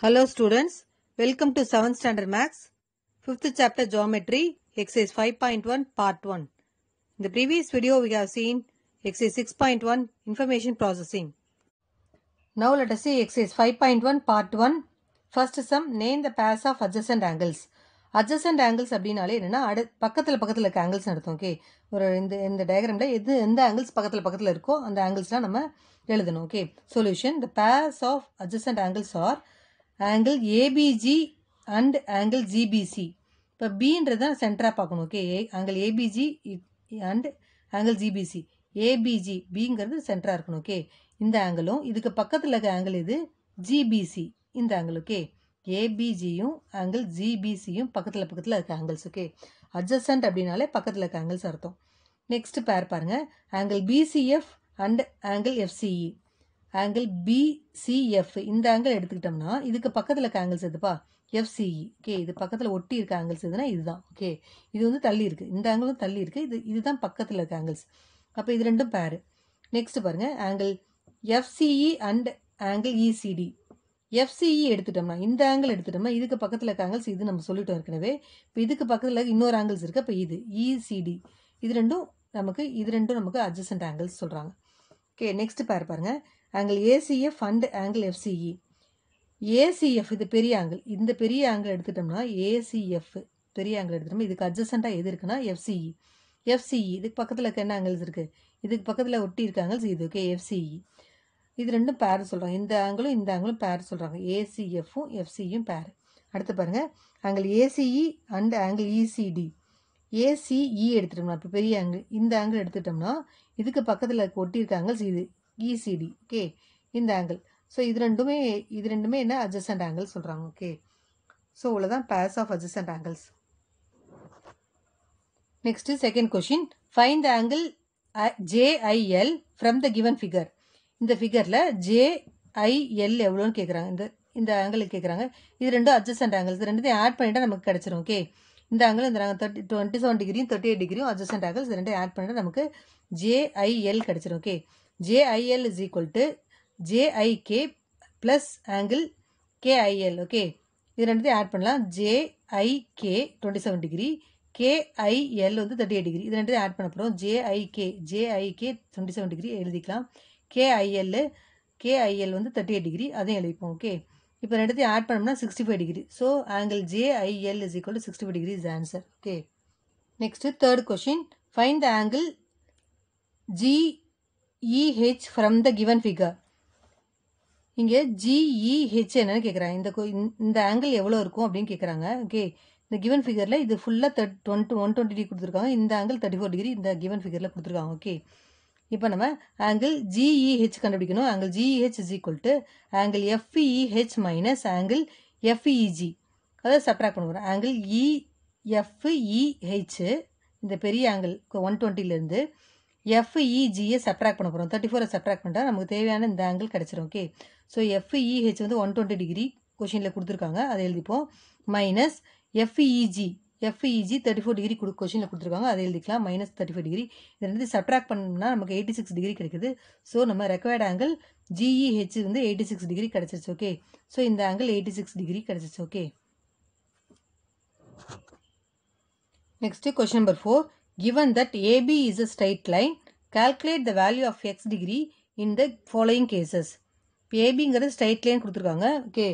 Hello students, welcome to 7th standard Max, 5th chapter geometry, exercise 5.1 part 1. In the previous video we have seen exercise 6.1 information processing. Now let us see exercise 5.1 part 1. First sum, name the pairs of adjacent angles. Adjacent angles அப்படின்னாலே என்னென்னா அடு பக்கத்தில் பக்கத்தில் இருக்க angles நடத்தும் okay ஒரு இந்த இந்த டயக்ராமில் எது எந்த ஆங்கிள்ஸ் பக்கத்தில் பக்கத்தில் இருக்கோ அந்த angles நம்ம எழுதணும் okay solution the pairs of adjacent angles are angle ABG and angle GBC இப்போ பீன்றது தான் சென்டராக பார்க்கணும் okay a angle ABG and angle GBC ABG பிங்கிறது சென்டராக இருக்கணும் ஓகே இந்த ஆங்கிளும் இதுக்கு பக்கத்தில் இருக்க ஆங்கிள் இது ஜிபிசி இந்த ஆங்கிள் ஓகே ஏபிஜியும் ஆங்கிள் ஜிபிசியும் பக்கத்தில் பக்கத்தில் இருக்க ஆங்கிள்ஸ் ஓகே அட்ஜஸ்டன்ட் அப்படின்னாலே பக்கத்தில் இருக்க ஆங்கிள்ஸ் அர்த்தம் நெக்ஸ்ட் பேர் பாருங்கள் angle BCF and angle FCE angle BCF இந்த ஆங்கிள் எடுத்துக்கிட்டோம்னா இதுக்கு பக்கத்தில் இருக்க ஆங்கிள்ஸ் எதுப்பா எஃப்சிஇ ஓகே e. இது பக்கத்தில் ஒட்டி இருக்க ஆங்கிள்ஸ் எதுனா இதுதான் ஓகே இது வந்து தள்ளி இருக்குது இந்த ஆங்கிளும் தள்ளி இருக்குது இது இதுதான் பக்கத்தில் இருக்க ஆங்கிள்ஸ் அப்போ இது ரெண்டும் பேரு நெக்ஸ்ட் பாருங்கள் angle FCE and angle ECD FCE எடுத்துட்டோம்னா இந்த ஆங்கிள் எடுத்துட்டோம்னா இதுக்கு பக்கத்தில் இருக்க ஆங்கிள்ஸ் இது நம்ம சொல்லிட்டோம் ஏற்கனவே இப்போ இதுக்கு பக்கத்தில் இன்னொரு ஆங்கிள்ஸ் இருக்கு அப்போ இது இசிடி e, இது ரெண்டும் நமக்கு இது ரெண்டும் நமக்கு அட்ஜஸ்டன்ட் ஆங்கிள்ஸ் சொல்கிறாங்க ஓகே நெக்ஸ்ட் பேர் பாருங்கள் angle ACF and angle FCE ACF இது பெரிய ஆங்கிள் இந்த பெரிய ஆங்கிள் எடுத்துட்டோம்னா ஏசிஎஃப் பெரிய ஆங்கிள் எடுத்துட்டோம் இதுக்கு அட்ஜஸ்டண்ட்டாக எது இருக்குன்னா எஃப்சிஇ எஃப்சிஇ e. e, இதுக்கு பக்கத்தில் இருக்க என்ன ஆங்கிள்ஸ் இருக்குது இதுக்கு பக்கத்தில் ஒட்டி இருக்க ஆங்கிள்ஸ் இது ஓகே எஃப்சிஇ e. இது ரெண்டும் பேர் சொல்கிறாங்க இந்த ஆங்கிளும் இந்த ஆங்கிளும் பேர் சொல்கிறாங்க ஏசிஎஃப்பும் எஃப்சியும் பேர் அடுத்து பாருங்கள் angle ACE and angle ECD ACE எடுத்துட்டோம்னா இப்போ பெரிய ஆங்கிள் இந்த ஆங்கிள் எடுத்துட்டோம்னா இதுக்கு பக்கத்தில் ஒட்டியிருக்க ஆங்கிள்ஸ் இது இசிடி e ஓகே இந்த ஆங்கிள் ஸோ இது ரெண்டுமே இது ரெண்டுமே என்ன அட்ஜஸ்டன்ட் ஆங்கிள் சொல்கிறாங்க ஓகே ஸோ இவ்வளோதான் pairs of adjacent angles next second question find the angle JIL from the given figure இந்த ஃபிகரில் ஜேஐஎல் எவ்வளோன்னு கேட்குறாங்க இந்த இந்த ஆங்கிள் கேட்குறாங்க இது ரெண்டும் அட்ஜஸ்டன்ட் ஆங்கிள்ஸ் இது ரெண்டுத்தையும் ஆட் பண்ணிட்டால் நமக்கு கிடச்சிரும் ஓகே இந்த ஆங்கிள் இந்த தேர்ட்டி டுவெண்ட்டி செவன் டிகிரியும் தேர்ட்டி எயிட் டிகிரியும் அட்ஜஸ்டன்ட் ஆங்கிள்ஸ் இது ரெண்டையும் ஆட் பண்ணிட்டா நமக்கு ஜேஐஎல் கிடச்சிரும் okay JIL is equal to JIK plus angle KIL okay இது ரெண்டுத்தையும் ஆட் பண்ணலாம் JIK twenty seven degree KIL வந்து தேர்ட்டி எயிட் டிகிரி இது ரெண்டுத்தையும் ஆட் பண்ண போகிறோம் JIK JIK twenty seven degree எழுதிக்கலாம் கேஐஎல் கேஐஎல் வந்து தேர்ட்டி எயிட் டிகிரி அதையும் எழுதிப்போம் ஓகே இப்போ ரெண்டுத்தையும் ஆட் பண்ணோம்னா sixty five degree so angle JIL is equal to sixty five degree is answer okay next third question find the angle G EH from the given figure இங்கே GEH e என்னன்னு கேட்குறாங்க இந்த இந்த angle எவ்வளோ இருக்கும் அப்படின்னு கேட்குறாங்க ஓகே இந்த கிவன் ஃபிகரில் இது ஃபுல்லாக third twenty one twenty degree கொடுத்துருக்காங்க இந்த ஆங்கிள் தேர்ட்டி ஃபோர் டிகிரி இந்த கிவன் ஃபிகரில் கொடுத்துருக்காங்க ஓகே இப்போ நம்ம ஆங்கிள் ஜிஇஹெச் e கண்டுபிடிக்கணும் angle GEH is equal to angle FEH minus angle FEG அதை சப்ராக்ட் பண்ண போகிறோம் ஆங்கிள் இஎஃப்இஹெச் இந்த பெரிய ஆங்கிள் ஒன் டுவெண்ட்டிலேருந்து எஃப்இஜியை சப்ராக்ட் பண்ண போகிறோம் தேர்ட்டி ஃபோரை சப்ராக்ட் பண்ணிட்டா நமக்கு தேவையான இந்த ஆங்கிள் கிடச்சிரும் ஓகே ஸோ எஃப்இஹெச் e வந்து ஒன் டுவெண்ட்டி டிகிரி கொஷினில் கொடுத்துருக்காங்க அதை எழுதிப்போம் minus FEG FEG thirty four degree கொடு கொஷினில் கொடுத்துருக்காங்க அதை எழுதிக்கலாம் மைனஸ் தேர்ட்டி ஃபைவ் டிகிரி இது e வந்து சப்ராக்ட் பண்ணால் நமக்கு எயிட்டி சிக்ஸ் டிகிரி கிடைக்குது ஸோ நம்ம ரெக்வயர்ட் ஆங்கிள் ஜிஇஹெச் வந்து எயிட்டி சிக்ஸ் டிகிரி கிடச்சிச்சு ஓகே ஸோ இந்த ஆங்கிள் எயிட்டி சிக்ஸ் டிகிரி கிடச்சிருச்சு okay next question number four Given that AB is a straight line, calculate the value of x degree in the following cases. இப்போ ஏபிங்கிறது straight line கொடுத்துருக்காங்க okay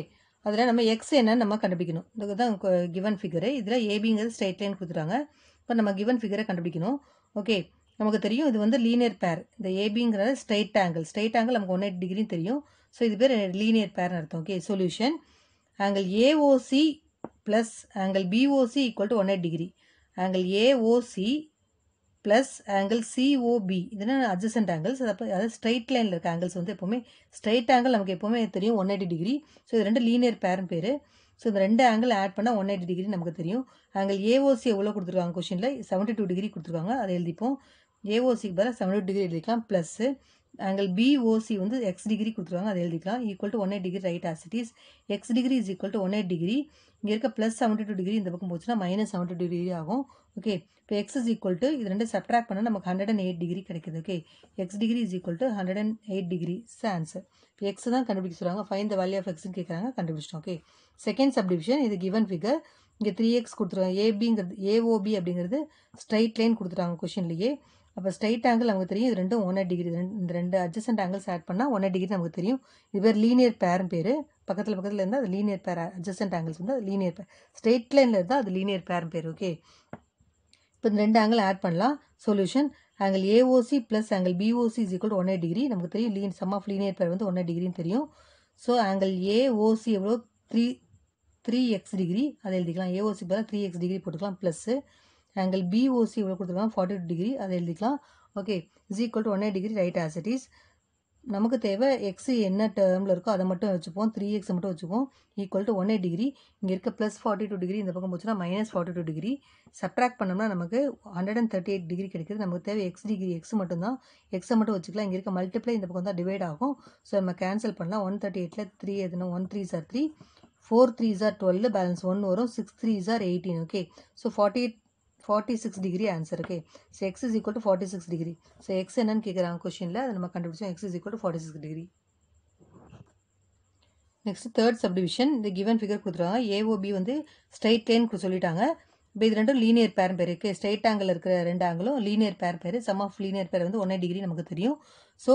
அதில் நம்ம X என்னன்னு நம்ம கண்டுபிடிக்கணும் இதுக்கு தான் கிவன் ஃபிகரு இதில் ஏபிங்கிறது ஸ்ட்ரைட் லைன் கொடுத்துருக்காங்க இப்போ நம்ம கிவன் ஃபிகரை கண்டுபிடிக்கணும் ஓகே நமக்கு தெரியும் இது வந்து லீனியர் பேர் இந்த ஏபிங்கிறது ஸ்ட்ரைட் ஆங்கிள் ஸ்ட்ரைட் ஆங்கிள் நமக்கு ஒன் எயிட் டிகிரியும் தெரியும் ஸோ இது பேர் லீனியர் பேர்னு அர்த்தம் okay solution angle AOC plus angle BOC equal to one eight degree angle AOC plus angle COB இதுனா அட்ஜசன்ட் ஆங்கிள்ஸ் அப்போ அதாவது ஸ்ட்ரைட் லைனில் இருக்க ஆங்கிள்ஸ் வந்து எப்போவுமே ஸ்ட்ரைட் ஆங்கிள் நமக்கு எப்போவுமே தெரியும் ஒன் எயிட்டி டிகிரி ஸோ இது ரெண்டு லீனியர் பேரன் பேர் ஸோ இந்த ரெண்டு ஆங்கிள் ஆட் பண்ணால் ஒன் எயிட்டி டிகிரி நமக்கு தெரியும் ஆங்கிள் ஏஓசி எவ்வளோ கொடுத்துருக்காங்க கொஷினில் செவன்ட்டி டூ டிகிரி கொடுத்துருக்காங்க அதை எழுதிப்போம் ஏஓசிக்கு பதிலாக செவன்டி டூ டிகிரி எழுதிக்கலாம் ப்ளஸ்ஸு ஆங்கிள் பிஓசி வந்து எக்ஸ் டிகிரி கொடுத்துருவாங்க அதை எழுதிக்கலாம் equal to one eight degree right as it is x degree is equal to one eight degree இங்கே இருக்க ப்ளஸ் செவன்ட்டி டூ டிகிரி இந்த பக்கம் போச்சுன்னா மைனஸ் செவன்ட்டி டூ டிகிரி ஆகும் ஓகே இப்போ எக்ஸ் இஸ் ஈக்குவல் டு இது ரெண்டு சப்ட்ராக்ட் பண்ணால் நமக்கு ஹண்ட்ரட் அண்ட் எயிட் டிகிரி கிடைக்குது okay x degree is equal to hundred and eight degree answer இப்போ எக்ஸ் தான் கண்டுபிடிக்க சொல்கிறாங்க ஃபைன் த வேல்யூ ஆஃப் எக்ஸ்னு கேட்குறாங்க கண்டுபிடிச்சிட்டோம் ஓகே செகண்ட் சப்டிவிஷன் இது கிவன் ஃபிகர் இங்கே த்ரீ எக்ஸ் கொடுத்துருவாங்க ஏபிங்கிறது ஏஓபி அப்படிங்கிறது ஸ்ட்ரைட் லைன் கொடுத்துருவாங்க கொஷின்லேயே அப்போ ஸ்ட்ரைட் ஆங்கிள் நமக்கு தெரியும் இது ரெண்டும் ஒன் டிகிரி இந்த ரெண்டு அட்ஜஸ்டன்ட் ஆங்கிள்ஸ் ஆட் பண்ணால் ஒன் டிகிரி நமக்கு தெரியும் இது பேர் லீனியர் பேர்னு பேர் பக்கத்தில் பக்கத்தில் இருந்தால் அது லீனியர் பேர் அட்ஜஸ்டன்ட் ஆங்கிள்ஸ் வந்து அது லீனியர் பேர் ஸ்ட்ரெயிட் லைனில் இருந்தால் அது லீனியர் பேர்னு பேர் ஓகே இப்போ இந்த ரெண்டு ஆங்கிள் ஆட் பண்ணலாம் solution angle AOC plus angle POC is equal one degree நமக்கு தெரியும் லீன் சம் ஆஃப் லீனியர் பேர் வந்து ஒன் டிகிரின்னு தெரியும் ஸோ ஆங்கிள் ஏஓசி எவ்வளோ த்ரீ த்ரீ எக்ஸ் டிகிரி அதை எழுதிக்கலாம் ஏஓசி பதிலாக த்ரீ எக்ஸ் டிகிரி போட்டுக்கலாம் ப்ளஸ்ஸு ஆங்கிள் பிஓசி எவ்வளோ கொடுத்துருக்கலாம் ஃபார்ட்டி டூ டிகிரி அதை எழுதிக்கலாம் okay is equal to one degree right as it is இஸ் நமக்கு தேவை எக்ஸ் என்ன டேர்மில் இருக்கோ அதை மட்டும் வச்சுப்போம் த்ரீ எக்ஸ் மட்டும் வச்சுப்போம் equal to one eight degree இங்கே இருக்க ப்ளஸ் ஃபார்ட்டி டூ டிகிரி இந்த பக்கம் போச்சுன்னா minus forty two degree subtract பண்ணோம்னா நமக்கு hundred and thirty eight degree கிடைக்கிறது நமக்கு தேவை எக்ஸ் டிகிரி எக்ஸ் மட்டும்தான் எக்ஸை மட்டும் வச்சுக்கலாம் இங்கே இருக்க மல்டிப்ளை இந்த பக்கம் தான் டிவைட் ஆகும் ஸோ நம்ம கேன்சல் பண்ணலாம் ஒன் தேர்ட்டி எயிட்டில் த்ரீ எதுனா ஒன் த்ரீ சார் த்ரீ ஃபோர் த்ரீ சார் டுவெல் பேலன்ஸ் ஒன் வரும் சிக்ஸ் த்ரீ சார் eighteen okay so forty eight forty six degree answer okay so x is equal to forty six degree so x என்னன்னு கேட்குறாங்க கொஷினில் அதை நம்ம கண்டுபிடிச்சோம் x is equal to forty six degree next third subdivision இந்த given figure கொடுத்துருவாங்க AOB வந்து straight line சொல்லிட்டாங்க இப்போ இது ரெண்டும் லீனியர் பேர் பேர் இருக்குது ஸ்ட்ரைட் ஆங்கிள் இருக்கிற ரெண்டு ஆங்கிளும் லீனியர் பேர் பேர் சம் ஆஃப் லீனியர் பேர் வந்து ஒன்றே டிகிரி நமக்கு தெரியும் ஸோ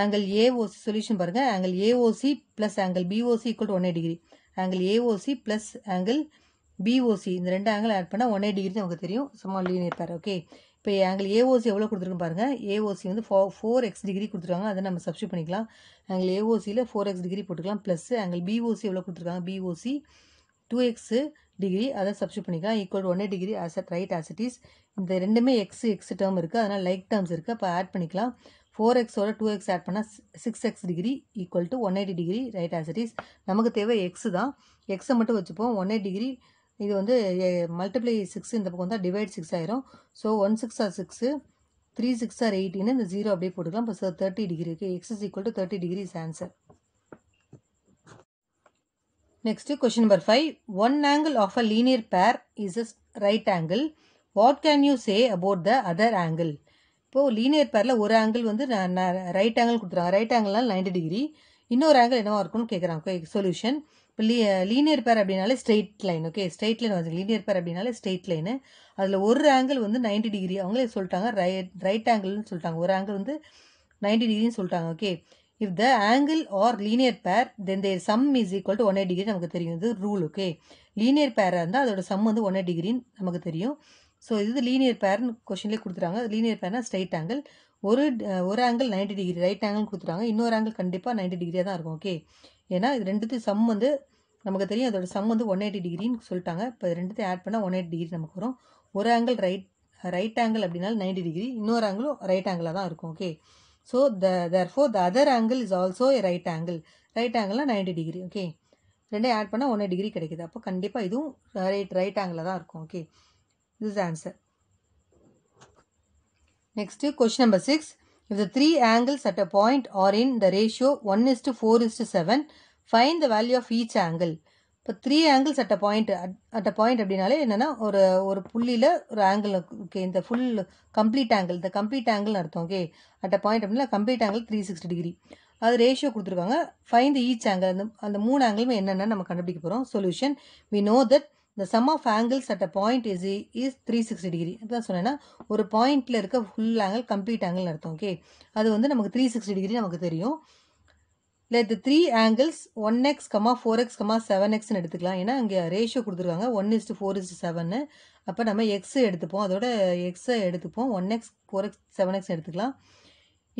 ஆங்கிள் ஏஓசி சொல்யூஷன் பாருங்கள் angle AOC plus angle BOC equal to ஒன்றே degree angle AOC plus angle BOC இந்த ரெண்டு ஆங்கிள் ஆட் பண்ணால் ஒன் எயிட் டிகிரி நமக்கு தெரியும் சும்மா லீனியர் பேர் ஓகே இப்போ ஆங்கிள் ஏஓசி எவ்வளோ கொடுத்துருக்கோம் பாருங்கள் ஏஓசி வந்து ஃபோ ஃபோர் எக்ஸ் டிகிரி கொடுத்துருக்காங்க அதை நம்ம சப்ஸ்டியூட் பண்ணிக்கலாம் ஆங்கிள் ஏஓசியில் ஃபோர் எக்ஸ் டிகிரி போட்டுக்கலாம் ப்ளஸ் ஆங்கிள் பிஓசி எவ்வளோ கொடுத்துருக்காங்க பிஓசி டூ எக்ஸு டிகிரி அதை சப்ஸ்டியூட் பண்ணிக்கலாம் equal one degree as at right as it is இந்த ரெண்டுமே எக்ஸ் எக்ஸ் டேர்ம் இருக்குது அதனால் லைக் டேர்ம்ஸ் இருக்குது அப்போ ஆட் பண்ணிக்கலாம் ஃபோர் எக்ஸோட டூ எக்ஸ் ஆட் பண்ணால் six x degree equal to one eighty degree right as it is நமக்கு தேவை எக்ஸு தான் எக்ஸை மட்டும் வச்சுப்போம் ஒன் எயிட் டிகிரி இது வந்து மல்டிப்ளை சிக்ஸ் இந்த பக்கம் தான் டிவைட் சிக்ஸ் ஆயிரும் so one six are six three six are எயிட்டின்னு இந்த ஜீரோ அப்படியே போட்டுக்கலாம் இப்போ தேர்ட்டி தேர்ட்டி டிகிரிக்கு x is equal to thirty degree is answer next question number five one angle of a linear pair is a right angle what can you say about the other angle இப்போது linear பேரில் ஒரு angle வந்து right angle கொடுத்துருவாங்க right ஆங்கிள்னால் ninety degree இன்னொரு angle என்னவாக இருக்கும்னு கேட்குறாங்க சொல்யூஷன் இப்போ லீ லீனியர் பேர் அப்படின்னாலே straight line okay straight line வந்து லீனியர் பேர் அப்படின்னாலே ஸ்ட்ரெயிட் லைனு அதில் ஒரு ஆங்கிள் வந்து நைன்டி டிகிரி அவங்களே சொல்லிட்டாங்க ரைட் ரைட் ஆங்கிள்னு சொல்லிட்டாங்க ஒரு ஆங்கிள் வந்து நைன்டி டிகிரின்னு சொல்லிட்டாங்க okay if the angle are linear pair then their sum is equal to one eight degree நமக்கு தெரியும் இது ரூல் ஓகே லீனியர் பேராக இருந்தால் அதோட சம் வந்து ஒன் எயிட் டிகிரின்னு நமக்கு தெரியும் ஸோ இது லீனியர் பேர்னு கொஷின்லேயே கொடுத்துறாங்க லீனியர் பேர்னா ஸ்ட்ரைட் ஆங்கிள் ஒரு ஒரு angle ninety degree right angle கொடுத்துருவாங்க இன்னொரு ஆங்கிள் கண்டிப்பாக நைன்டி டிகிரியாக தான் இருக்கும் ஓகே ஏன்னா இது ரெண்டுத்து சம் வந்து நமக்கு தெரியும் அதோட சம் வந்து ஒன் எயிட்டி டிகிரின்னு சொல்லிட்டாங்க இப்போ ரெண்டுத்தையும் ஆட் பண்ணால் ஒன் எயிட்டி டிகிரி நமக்கு வரும் ஒரு ஆங்கிள் ரைட் ரைட் ஆங்கிள் அப்படின்னா நைன்டி டிகிரி இன்னொரு ஆங்கிளும் ரைட் ஆங்கிளாக தான் இருக்கும் okay so the therefore the other angle is also a right angle right ஆங்கிள்னா நைன்டி டிகிரி ஓகே ரெண்டையும் ஆட் பண்ணால் ஒன்றே டிகிரி கிடைக்குது அப்போ கண்டிப்பாக இதுவும் ரைட் ரைட் ஆங்கிளாக தான் இருக்கும் ஓகே இது answer next question number six if the three angles at a point are in the ratio one is to four is to seven find the value of each angle இப்போ three angles at a point at at a point அப்படின்னாலே என்னென்னா ஒரு ஒரு புள்ளியில் ஒரு angle okay இந்த full complete angle இந்த complete angle அர்த்தம் ஓகே அட் அ பாயிண்ட் அப்படின்னா complete angle three sixty degree அது ரேஷியோ கொடுத்துருக்காங்க ஃபைன் த ஈச் ஆங்கிள் அந்த அந்த மூணு ஆங்கிளுமே என்னென்னு நம்ம கண்டுபிடிக்க போகிறோம் சொல்யூஷன் வி நோ தட் இந்த sum of angles at a point is is three sixty degree அதான் சொன்னேன்னா ஒரு பாயிண்ட்டில் இருக்க ஃபுல் ஆங்கிள் கம்ப்ளீட் ஆங்கிள் அர்த்தம் ஓகே அது வந்து நமக்கு த்ரீ சிக்ஸ்டி டிகிரி நமக்கு தெரியும் let three angles one x comma four x comma seven எக்ஸ்னு எடுத்துக்கலாம் ஏன்னா அங்கே ரேஷியோ கொடுத்துருக்காங்க ஒன் இஸ்ட்டு ஃபோர் இஸ்ட்டு செவன்னு அப்போ நம்ம எக்ஸு எடுத்துப்போம் அதோட எக்ஸை எடுத்துப்போம் one x four x seven x எடுத்துக்கலாம்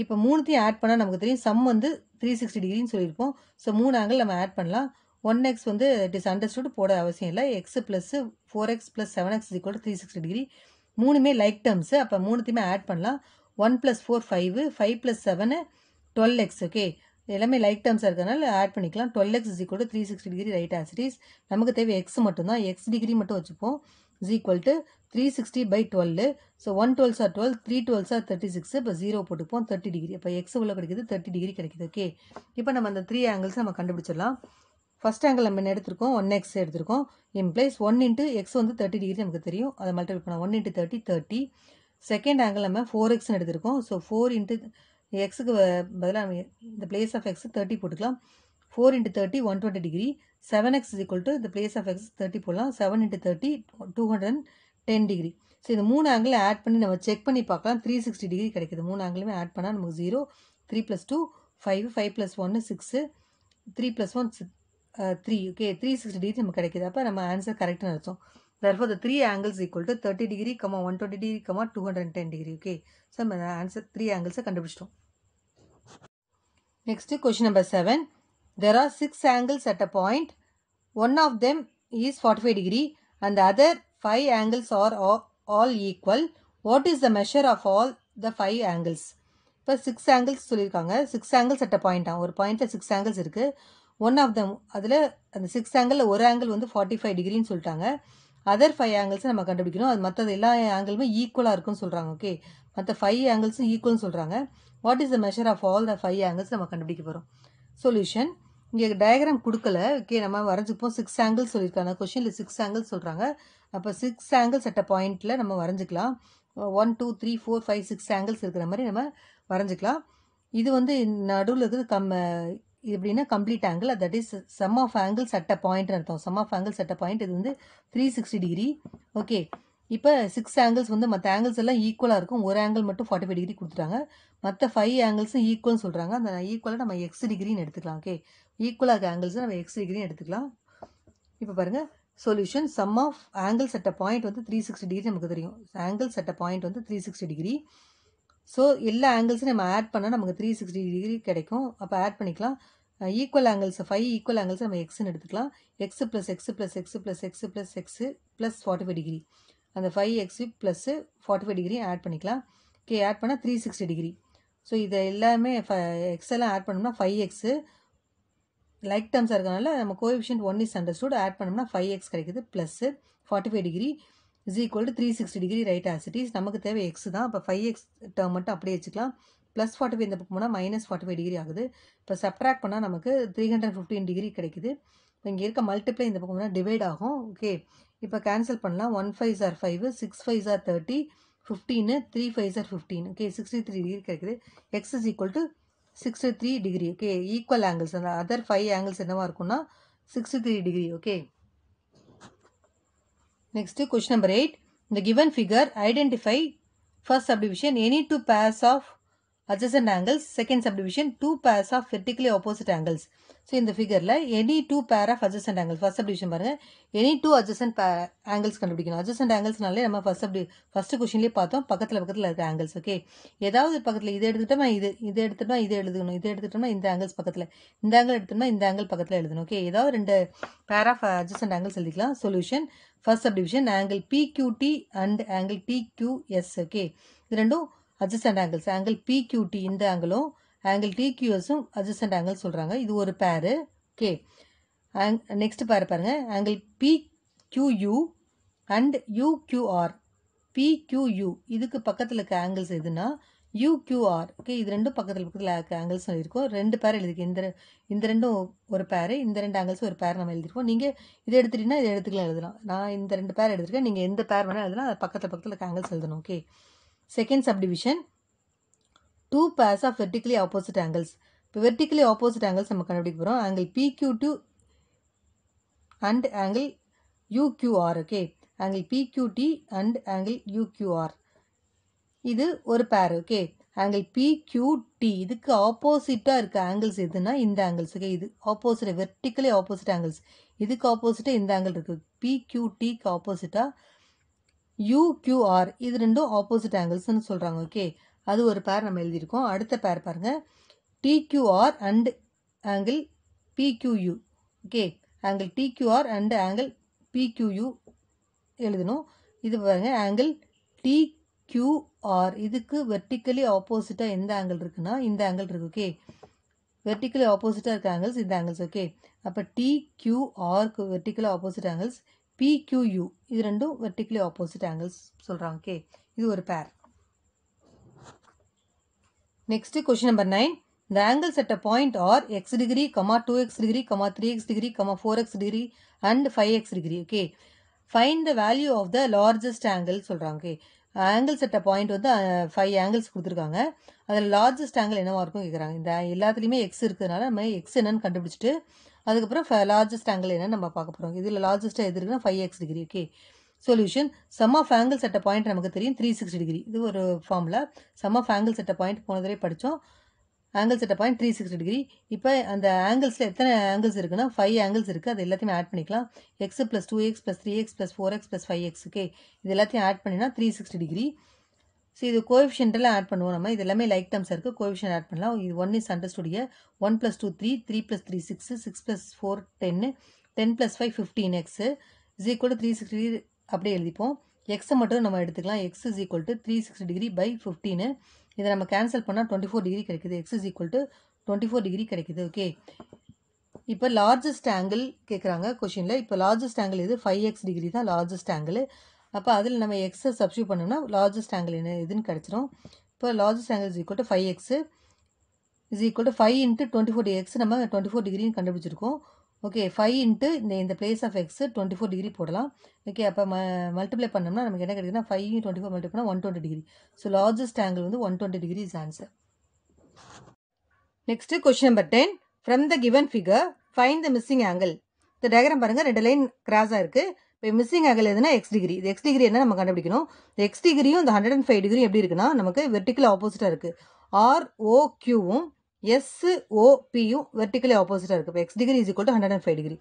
இப்போ மூணுத்தையும் ஆட் பண்ணால் நமக்கு தெரியும் சம் வந்து த்ரீ சிக்ஸ்டி டிகிரின்னு சொல்லியிருப்போம் ஸோ மூணு ஆங்கிள் நம்ம ஆட் பண்ணலாம் ஒன் எக்ஸ் வந்து இட் இஸ் அண்டர்ஸ்டுட் போட அவசியம் இல்லை x plus four x plus seven x equal three sixty degree மூணுமே லைக் டேர்ம்ஸு அப்போ மூணுத்தையுமே ஆட் பண்ணலாம் one plus four five five plus seven twelve x okay எல்லாமே லைக் டேர்ம்ஸாக இருக்கிறதுனால ஆட் பண்ணிக்கலாம் twelve x is three sixty degree right answer is நமக்கு தேவை எக்ஸ் மட்டும்தான் எக்ஸ் டிகிரி மட்டும் வச்சுப்போம் is equal to three sixty by twelve so one twelve are twelve three twelve are thirty six இப்போ ஜீரோ போட்டுப்போம் தேர்ட்டி டிகிரி இப்போ எக்ஸ் உள்ள கிடைக்கிது தேர்ட்டி டிகிரி கிடைக்குது ஓகே இப்போ நம்ம அந்த த்ரீ ஆங்கிள்ஸ் நம்ம கண்டுபிடிச்சிடலாம் ஃபஸ்ட் ஆங்கிள் நம்ம என்ன எடுத்திருக்கோம் ஒன் எக்ஸ் எடுத்திருக்கோம் இம்ப்ளைஸ் ஒன் இன்ட்டு எக்ஸ் வந்து தேர்ட்டி டிகிரி நமக்கு தெரியும் அதை மல்டிபிள் பண்ண one into thirty thirty second angle நம்ம ஃபோர் எக்ஸ்னு எடுத்திருக்கோம் ஸோ ஃபோர் இன்ட்டு எக்ஸுக்கு பதிலாக இந்த பிளேஸ் ஆஃப் எக்ஸ் தேர்ட்டி போட்டுக்கலாம் four into thirty one twenty degree seven x equal to இந்த பிளேஸ் ஆஃப் எக்ஸ் தேர்ட்டி போடலாம் seven into thirty two hundred and ten degree so இந்த மூணு ஆங்கிள் ஆட் பண்ணி நம்ம செக் பண்ணி பார்க்கலாம் த்ரீ சிக்ஸ்டி டிகிரி கிடைக்கிது மூணு ஆங்கிளுமே ஆட் பண்ணால் நமக்கு zero three plus two five five plus ஒன்று six three plus one three okay three sixty degree நமக்கு கிடைக்கிது அப்போ நம்ம ஆன்சர் கரெக்ட்னு அர்த்தம் therefore the three angles equal to 30 degree comma 120 degree comma 210 degree okay so நம்ம answer three angles கண்டுபிடிச்சிட்டோம் next question number 7 there are six angles at a point one of them is 45 degree and the other five angles are all, all equal what is the measure of all the five angles இப்போ six angles சொல்லியிருக்காங்க six angles at a point ஆகும் ஒரு பாயிண்ட்டில் six angles இருக்குது one of them அதில் அந்த six ஆங்கிளில் ஒரு ஆங்கிள் வந்து ஃபார்ட்டி ஃபைவ் டிகிரின்னு சொல்லிட்டாங்க அதர் ஃபைவ் ஆங்கிள்ஸை நம்ம கண்டுபிடிக்கணும் அது மற்றது எல்லா ஆங்கிளுமே ஈக்குவலாக இருக்குன்னு சொல்கிறாங்க ஓகே மற்ற ஃபைவ் ஆங்கிள்ஸும் ஈக்குவல்னு சொல்கிறாங்க what is the measure of all the five angles நம்ம கண்டுபிடிக்க போகிறோம் சொல்யூஷன் இங்கே டயக்ராம் கொடுக்கல ஓகே நம்ம வரைஞ்சிப்போம் சிக்ஸ் ஆங்கிள்ஸ் சொல்லியிருக்காங்க கொஷினில் சிக்ஸ் ஆங்கிள் சொல்கிறாங்க அப்போ சிக்ஸ் ஆங்கிள்ஸ் அட்ட பாயிண்ட்டில் நம்ம வரைஞ்சிக்கலாம் one two three four five six angles இருக்கிற மாதிரி நம்ம வரைஞ்சிக்கலாம் இது வந்து நடுவில் இருக்குது கம் இப்படின்னா எப்படின்னா complete angle that is sum of angles at a பாயிண்ட்னு அர்த்தம் sum of angles at a point இது வந்து த்ரீ சிக்ஸ்டி டிகிரி ஓகே இப்போ சிக்ஸ் ஆங்கிள்ஸ் வந்து மற்ற ஆங்கிள்ஸ் எல்லாம் ஈக்குவலாக இருக்கும் ஒரு ஆங்கிள் மட்டும் ஃபார்ட்டி ஃபைவ் டிகிரி கொடுத்துட்டாங்க மற்ற ஃபைவ் ஆங்கிள்ஸும் ஈக்குவல்னு சொல்கிறாங்க அந்த ஈக்குவலாக நம்ம எக்ஸ் டிகிரின்னு எடுத்துக்கலாம் ஓகே ஈக்குவலாக இருக்க ஆங்கிள்ஸ் நம்ம எக்ஸ் டிகிரின்னு எடுத்துக்கலாம் இப்போ பாருங்கள் solution sum of angles at a point வந்து த்ரீ சிக்ஸ்டி டிகிரி நமக்கு தெரியும் ஆங்கிள்ஸ் அட் அ பாயிண்ட் வந்து த்ரீ சிக்ஸ்டி டிகிரி ஸோ எல்லா ஆங்கிள்ஸும் நம்ம ஆட் பண்ணால் நமக்கு த்ரீ சிக்ஸ்டி டிகிரி கிடைக்கும் அப்போ ஆட் பண்ணிக்கலாம் equal angles five equal angles நம்ம எக்ஸ்ன்னு எடுத்துக்கலாம் x plus x plus x plus x plus x plus forty five degree அந்த five x plus forty five degree add பண்ணிக்கலாம் ஓகே ஆட் பண்ணால் three sixty degree so இதை எல்லாமே five x எல்லாம் add பண்ணோம்னா ஃபைவ் எக்ஸு லைக் டேர்ம்ஸாக இருக்கனால நம்ம coefficient one is understood add பண்ணோம்னா ஃபைவ் எக்ஸ் கிடைக்குது plus forty five degree is equal to three sixty degree right ஆசிட்டிஸ் நமக்கு தேவை எக்ஸ் தான் அப்போ ஃபைவ் எக்ஸ் டேர்ம் மட்டும் அப்படியே வச்சுக்கலாம் ப்ளஸ் ஃபார்ட்டி ஃபைவ் இந்த பக்கம் போனால் மைனஸ் ஃபார்ட்டி ஃபைவ் டிகிரி ஆகுது இப்போ சப்ட்ராக்ட் பண்ணால் நமக்கு த்ரீ ஹண்ட்ரட் ஃபிஃப்டீன் டிகிரி கிடைக்குது இப்போ இங்கே இருக்க மல்டிப்ளை இந்த பக்கம் போனால் டிவைட் ஆகும் ஓகே இப்போ கேன்சல் பண்ணலாம் one five are five six five are thirty fifteen three five are fifteen okay sixty three degree கிடைக்குது x is equal to sixty three degree okay equal angles அந்த other five angles என்னவாக இருக்கும்னா sixty three degree okay Next question number 8. The given figure identify first subdivision any two pairs of adjacent angles, second subdivision, two pairs of vertically opposite angles. So, இந்த figureல any two pair of adjacent angles, first subdivision பாருங்க, any two adjacent angles கண்டுபிடிக்கணும். adjacent angles நாலே நம்ம first questionலே பார்த்தோம் பக்கத்தில் பக்கத்தில் இருக்க angles, okay. எதாவது பக்கத்தில் இது எடுத்துட்டமா இது, இது எடுத்துட்டமா இது எழுதுகணும், இது எடுத்துட்டமா இந்த angles பக்கத்தில், இந்த angle எடுத்துட்டமா இந்த angle பக்கத்தில் எழுதணும், okay. எதாவது ரெண்டு pair of adjacent angles எழுதிக்கலாம், solution, first subdivision, angle PQT and angle TQS, okay. இது ரெண்டும் அட்ஜஸ்டன்ட் ஆங்கிள்ஸ் ஆங்கிள் பிக்யூடி இந்த ஆங்கிளும் ஆங்கிள் டிக்யூஎஸும் அட்ஜஸ்டன்ட் ஆங்கிள் சொல்கிறாங்க இது ஒரு பேரு கே ஆங் நெக்ஸ்ட் பேர் பாருங்கள் ஆங்கிள் பிக்யூயூ அண்ட் யூக்யூஆர் பிக்யூயூ இதுக்கு பக்கத்தில் இருக்க ஆங்கிள்ஸ் எதுனா யூக்யூஆர் ஓகே இது ரெண்டும் பக்கத்தில் பக்கத்தில் ஆங்கிள்ஸ் எழுதியிருக்கோம் ரெண்டு பேர் எழுதிருக்கோம் இந்த இந்த ரெண்டும் ஒரு பேர் இந்த ரெண்டு ஆங்கிள்ஸ் ஒரு பேர் நம்ம எழுதிருக்கோம் நீங்கள் இதை எடுத்துட்டீங்கன்னா இதை எடுத்துக்கலாம் எழுதலாம் நான் இந்த ரெண்டு பேர் எடுத்துருக்கேன் நீங்கள் எந்த பேர் வேணால் எழுதலாம் அது பக்கத்தில் பக்கத்தில் இருக்க ஆங்கிள்ஸ் எழுதணும் okay second subdivision two pairs of vertically opposite angles இப்போ வெர்டிக்கலி ஆப்போசிட் ஆங்கிள்ஸ் நம்ம கண்டுபிடிக்க போகிறோம் angle PQ T and angle UQR okay angle PQT and angle UQR இது ஒரு பேர் ஓகே ஆங்கிள் பிக்யூடி இதுக்கு ஆப்போசிட்டாக இருக்க ஆங்கிள்ஸ் எதுனா இந்த ஆங்கிள்ஸ் ஓகே இது ஆப்போசிட் வெர்டிக்கலி ஆப்போசிட் ஆங்கிள்ஸ் இதுக்கு ஆப்போசிட்டாக இந்த ஆங்கிள் இருக்குது பிக்யூடிக்கு ஆப்போசிட்டாக யூக்யூஆர் இது ரெண்டும் ஆப்போசிட் ஆங்கிள்ஸ்னு சொல்கிறாங்க ஓகே அது ஒரு பேர் நம்ம எழுதியிருக்கோம் அடுத்த பேர் பாருங்கள் TQR and angle PQU okay angle TQR and angle PQU எழுதணும் இது பாருங்கள் ஆங்கிள் டிக்யூஆர் இதுக்கு வெர்டிக்கலி ஆப்போசிட்டாக எந்த ஆங்கிள் இருக்குன்னா இந்த ஆங்கிள் இருக்குது ஓகே வெர்டிக்கலி ஆப்போசிட்டாக இருக்க ஆங்கிள்ஸ் இந்த ஆங்கிள்ஸ் ஓகே அப்போ டிக்யூஆர்க்கு வெர்டிக்கலி ஆப்போசிட் ஆங்கிள்ஸ் பிக்யூயூ இது ரெண்டும் வெர்டிகலி ஆப்போசிட் ஆங்கிள்ஸ் சொல்கிறாங்க ஓகே இது ஒரு pair next question number nine point are x degree comma two x degree comma three x degree comma four x degree and and x degree okay find the value of the largest angle சொல்கிறாங்க okay. Angles at a point வந்து five uh, angles கொடுத்துருக்காங்க அதில் largest angle என்னவா இருக்கும் கேட்குறாங்க இந்த எல்லாத்துலேயுமே X இருக்கிறதுனால நம்ம எக்ஸ் என்னன்னு கண்டுபிடிச்சிட்டு அதுக்கப்புறம் லார்ஜஸ்ட் ஆங்கிள் என்னன்னு நம்ம பார்க்க போகிறோம் இதில் லார்ஜஸ்ட்டாக எது இருக்குன்னா five x degree okay solution sum of angle at a point நமக்கு தெரியும் த்ரீ சிக்ஸ்டி டிகிரி இது ஒரு ஃபார்மில் sum of angle at a point போனதே படித்தோம் angle at a point three sixty degree இப்போ அந்த ஆங்கிள்ஸில் எத்தனை ஆங்கிள்ஸ் இருக்குன்னா ஃபைவ் ஆங்கிள்ஸ் இருக்குது அது எல்லாத்தையும் ஆட் பண்ணிக்கலாம் x plus two x plus three x plus four x plus five x okay இது எல்லாத்தையும் ஆட் பண்ணினா த்ரீ சிக்ஸ்டி டிகிரி ஸோ இது கோஎஃபிஷியன்ட்டெல்லாம் ஆட் பண்ணுவோம் நம்ம இது எல்லாமே லைக் டம்ஸ் இருக்குது கோவிஷன் ஆட் பண்ணலாம் இது ஒன் இஸ் அண்டர்ஸ்டுடிய one plus two three three plus three six six plus four டென்னு ten plus five fifteen x is equal to three sixty degree அப்படியே எழுதிப்போம் எக்ஸை மட்டும் நம்ம எடுத்துக்கலாம் x is equal to three six degree by fifteen இதை நம்ம கேன்சல் பண்ணால் டுவெண்ட்டி ஃபோர் டிகிரி கிடைக்குது x is equal to twenty four degree கிடைக்குது ஓகே இப்போ லார்ஜஸ்ட் ஆங்கிள் கேட்குறாங்க கொஷினில் இப்போ லார்ஜஸ்ட் ஆங்கிள் இது ஃபைவ் எக்ஸ் டிகிரி தான் லார்ஜஸ்ட் ஆங்கிள் அப்போ அதில் நம்ம எக்ஸை சப்ஸ்டியூட் பண்ணோம்னா லார்ஜஸ்ட் ஆங்கிள் என்ன இதுன்னு கிடச்சிரும் இப்போ largest angle is equal to five x is equal to five into twenty four x நம்ம டுவெண்ட்டி ஃபோர் டிகிரின்னு கண்டுபிடிச்சிருக்கோம் ஓகே ஃபைவ் இன்ட்டு இந்த place of x twenty four degree போடலாம் ஓகே அப்போ ம மல்டிப்ளை பண்ணோம்னா நமக்கு என்ன கிடைக்குதுன்னா ஃபைவ் டுவெண்ட்டி ஃபோர் மல்டிப்ளை பண்ணால் one twenty degree so largest angle வந்து one twenty degree is answer next question number ten from the given figure find the missing angle இந்த டயக்ராம் பாருங்கள் ரெண்டு லைன் கிராஸாக இருக்குது இப்போ மிஸ்ஸிங் ஆகல எதுனா எக்ஸ் டிகிரி இது எக்ஸ் டிகிரி என்ன நம்ம கண்டுபிடிக்கணும் எக்ஸ் டிகிரியும் இந்த ஹண்ட்ரட் அண்ட் ஃபைவ் டிகிரி எப்படி இருக்குன்னா நமக்கு வெர்டிக்கல் ஆப்போசிட்டாக இருக்குது ஆர் ஓக்யூவும் எஸ்ஸு ஓபியும் வெர்டிக்கலி ஆப்போசிட்டாக இருக்குது இப்போ x degree is equal to hundred and five degree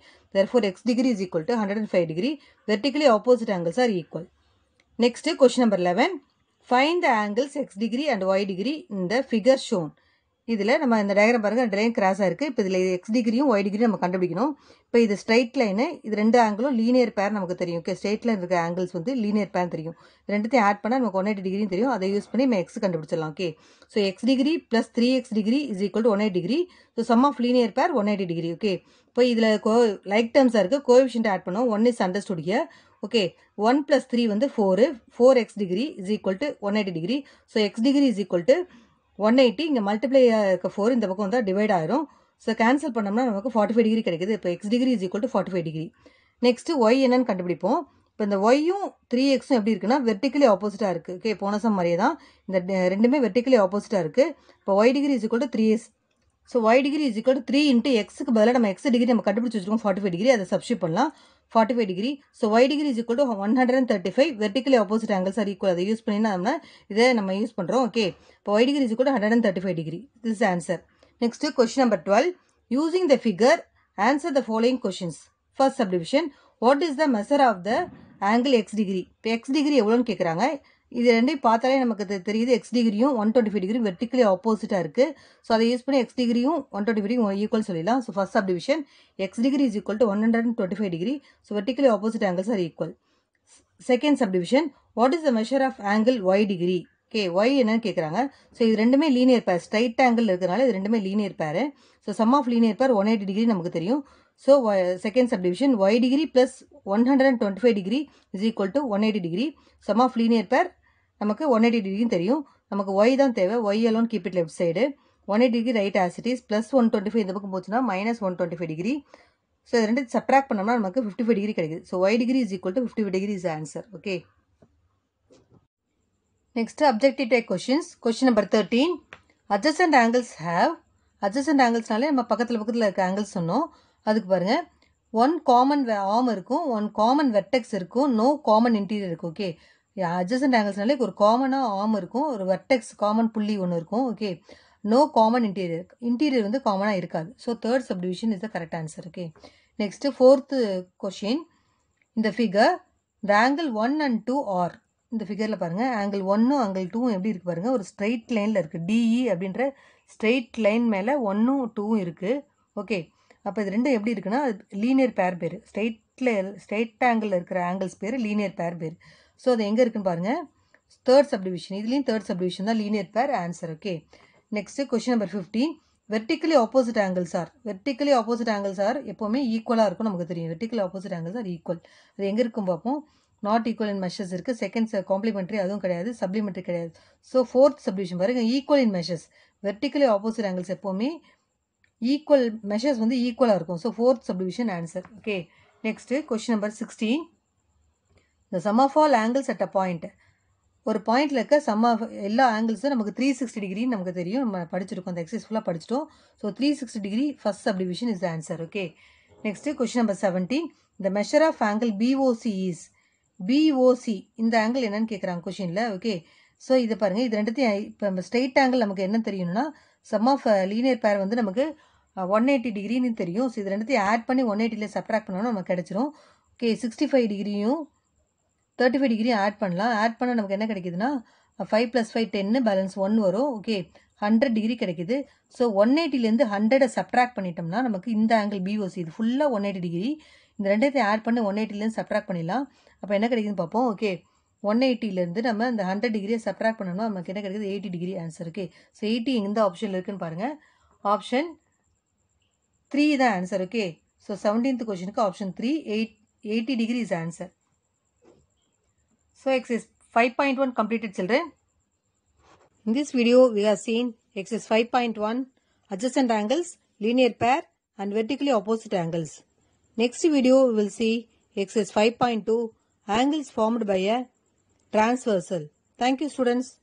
four x degree is equal to hundred and five degree vertically opposite angles are equal next question number eleven find the angles x degree and y degree இந்த figure shown இதில் நம்ம இந்த diagram பாருங்கள் ரெண்டு line கிராஸாக இருக்குது இப்போ இதில் எக்ஸ் டிகிரியும் ஒய் டிகிரியும் நம்ம கண்டுபிடிக்கணும் இப்போ இது ஸ்ட்ரைட் லைனு இது ரெண்டு ஆங்கிளும் லீனியர் பேர் நமக்கு தெரியும் ஓகே ஸ்ட்ரைட் லைன் இருக்க ஆங்கிள்ஸ் வந்து லீனியர் பேர் தெரியும் ரெண்டுத்தையும் ஆட் பண்ணால் நமக்கு ஒன் எயிட்டி டிகிரியும் தெரியும் அதை யூஸ் பண்ணி நம்ம எக்ஸ் கண்டுபிடிச்சிடலாம் okay so x degree plus three x degree is equal to one eight degree so sum of linear pair one eighty degree okay இப்போ இதில் கோ லைக் டேர்ம்ஸாக இருக்குது கோஎஃபிஷியன்ட் ஆட் பண்ணுவோம் ஒன் இஸ் அண்டர் இயர் ஓகே ஒன் ப்ளஸ் த்ரீ வந்து four four x degree is equal to one eighty degree so x degree is equal to one eighty இங்கே multiply இருக்க ஃபோர் இந்த பக்கம் வந்தால் டிவைட் ஆயிரும் ஸோ கேன்சல் பண்ணோம்னா நமக்கு ஃபார்ட்டி ஃபைவ் டிகிரி கிடைக்குது இப்போ x degree is equal to forty five degree next y என்னன்னு கண்டுபிடிப்போம் இப்போ இந்த ஒய்யும் த்ரீ எக்ஸும் எப்படி இருக்குன்னா வெர்டிக்கலி ஆப்போசிட்டாக இருக்குது ஓகே போனசம் மாதிரியே தான் இந்த ரெண்டுமே வெர்டிக்கலி ஆப்போசிட்டாக இருக்குது இப்போ y degree is equal to three x so y degree is equal three into எக்ஸுக்கு பதிலாக நம்ம எக்ஸ் டிகிரி நம்ம கண்டுபிடிச்சி வச்சுருக்கோம் ஃபார்ட்டி ஃபைவ் டிகிரி அதை சப்ஷிப் பண்ணலாம் 45 degree. So y degree is equal to 135 vertically opposite angles are equal. அதை use பண்ணி நம்ம இதை நம்ம யூஸ் பண்ணுறோம் ஓகே இப்போ y degree is equal to 135 degree. This is answer. Next question number 12. Using the figure, answer the following questions. First subdivision, what is the measure of the angle x degree? இப்போ x degree எவ்வளோன்னு கேட்குறாங்க இது ரெண்டையும் பார்த்தாலே நமக்கு தெரியுது x டிகிரியும் one twenty five degree vertically ஆப்போசிட்டாக இருக்குது ஸோ அதை யூஸ் பண்ணி எக்ஸ் டிகிரியும் one twenty five degree equal சொல்லிடலாம் so first subdivision x degree is equal to one hundred and twenty five degree so vertically opposite angles are equal second subdivision what is the measure of angle y degree okay y என்னன்னு கேட்குறாங்க so இது ரெண்டுமே linear பேர் straight angle இருக்கிறனால இது ரெண்டுமே linear pair so sum of linear pair one eighty degree நமக்கு தெரியும் so second subdivision y degree plus one hundred and twenty five degree is equal to one eighty degree sum of linear pair நமக்கு one eighty டிகிரியும் தெரியும் நமக்கு y தான் தேவை y alone keep it left side one eight degree right ஆசிட்டிஸ் plus one twenty five இந்த பக்கம் போச்சுன்னா minus one twenty five degree so இது ரெண்டு சப்ராக்ட் பண்ணோம்னா நமக்கு ஃபிஃப்டி ஃபைவ் டிகிரி கிடைக்குது so y degree is equal to fifty five degree is answer okay next objective type questions question number thirteen adjacent angles have adjacent ஆங்கிள்ஸ்னாலே நம்ம பக்கத்தில் பக்கத்தில் இருக்க ஆங்கிள்ஸ் சொன்னோம் அதுக்கு பாருங்கள் ஒன் காமன் ஆம் இருக்கும் ஒன் காமன் வெர்டெக்ஸ் இருக்கும் நோ காமன் இன்டீரியர் இருக்கும் ஓகே அட்ஜசன்ட் ஆங்கிள்ஸ்னாலே ஒரு காமனாக ஆம் இருக்கும் ஒரு வெர்டெக்ஸ் காமன் புள்ளி ஒன்று இருக்கும் okay no common interior interior வந்து காமனாக இருக்காது so third subdivision is the correct answer okay next fourth question இந்த figure the angle one and two are இந்த ஃபிகரில் பாருங்கள் ஆங்கிள் ஒன்னும் ஆங்கிள் டூவும் எப்படி இருக்குது பாருங்கள் ஒரு ஸ்ட்ரைட் லைனில் இருக்குது டிஇ அப்படின்ற ஸ்ட்ரைட் லைன் மேலே ஒன்றும் டூவும் இருக்குது ஓகே அப்போ இது ரெண்டும் எப்படி இருக்குன்னா லீனியர் பேர் பேர் ஸ்ட்ரெயிட்டில் ஸ்ட்ரைட் ஆங்கிளில் இருக்கிற ஆங்கிள்ஸ் பேர் லீனியர் பேர் பேர் ஸோ அது எங்கே இருக்குன்னு பாருங்கள் தேர்ட் சப்டிவிஷன் இதுலேயும் தேர்ட் சப்டிவிஷன் தான் linear pair answer okay next question number fifteen vertically opposite angles are vertically opposite angles are எப்போவுமே ஈக்குவலாக இருக்கும் நமக்கு தெரியும் vertically opposite angles are equal அது எங்கே இருக்கும் பார்ப்போம் நாட் ஈக்குவல் இன் மெஷர்ஸ் இருக்குது சார் காம்ப்ளிமெண்ட்ரி அதுவும் கிடையாது சப்ளிமெண்ட்ரி கிடையாது ஸோ ஃபோர்த் சப்டிவிஷன் பாருங்க equal in measures vertically opposite angles எப்போவுமே ஈக்குவல் மெஷர்ஸ் வந்து ஈக்குவலாக இருக்கும் so fourth subdivision answer okay next question number sixteen இந்த sum of all angles at a point ஒரு பாயிண்டில் இருக்க சம் ஆஃப் எல்லா ஆங்கிள்ஸும் நமக்கு த்ரீ சிக்ஸ்டி டிகிரின்னு நமக்கு தெரியும் நம்ம படிச்சிருக்கோம் அந்த எக்ஸசைஸ் ஃபுல்லாக படிச்சிட்டோம் so three sixty degree first subdivision is the answer okay next question number seventeen the measure of angle POC is B O C இந்த ஆங்கிள் என்னன்னு கேட்குறாங்க கொஷினில் ஓகே ஸோ இதை பாருங்கள் இது ரெண்டுத்தையும் இப்போ நம்ம ஸ்ட்ரெயிட் ஆங்கிள் நமக்கு என்ன தெரியணும்னா சம் ஆஃப் லீனியர் பேர் வந்து நமக்கு ஒன் எயிட்டி டிகிரின்னு தெரியும் ஸோ இது ரெண்டுத்தையும் ஆட் பண்ணி ஒன் எயிட்டியில் சப்ராக்ட் பண்ணாலும் நமக்கு கிடச்சிரும் ஓகே சிக்ஸ்டி ஃபைவ் டிகிரியும் தேர்ட்டி ஃபைவ் டிகிரி ஆட் பண்ணலாம் ஆட் பண்ணால் நமக்கு என்ன கிடைக்குதுன்னா ஃபைவ் ப்ளஸ் ஃபைவ் டென்னு பேலன்ஸ் ஒன் வரும் ஓகே ஹண்ட்ரட் டிகிரி கிடைக்குது ஸோ ஒன் எயிட்டிலேருந்து ஹண்ட்ரடை சப்ட்ராக்ட் பண்ணிட்டோம்னா நமக்கு இந்த ஆங்கிள் பிஓசி இது ஃபுல்லாக ஒன் எயிட்டி டிகிரி இந்த ரெண்டாயிரத்தி ஆட் பண்ணி ஒன் எயிட்டிலேருந்து சப்ட்ராக்ட் பண்ணிடலாம் அப்போ என்ன கிடைக்குதுன்னு பார்ப்போம் ஓகே ஒன் எயிட்டிலேருந்து நம்ம இந்த ஹண்ட்ரட் டிகிரியை சப்ட்ராக்ட் பண்ணணும் நமக்கு என்ன கிடைக்குது eighty degree answer okay so eighty எந்த ஆப்ஷனில் இருக்குன்னு பாருங்கள் ஆப்ஷன் த்ரீ தான் ஆன்சர் ஓகே ஸோ செவன்டீன்த் கொஷினுக்கு option three eight eighty degree is answer So exercise 5.1 completed children. In this video we have seen exercise 5.1 adjacent angles, linear pair and vertically opposite angles. Next video we will see exercise 5.2 angles formed by a transversal. Thank you students.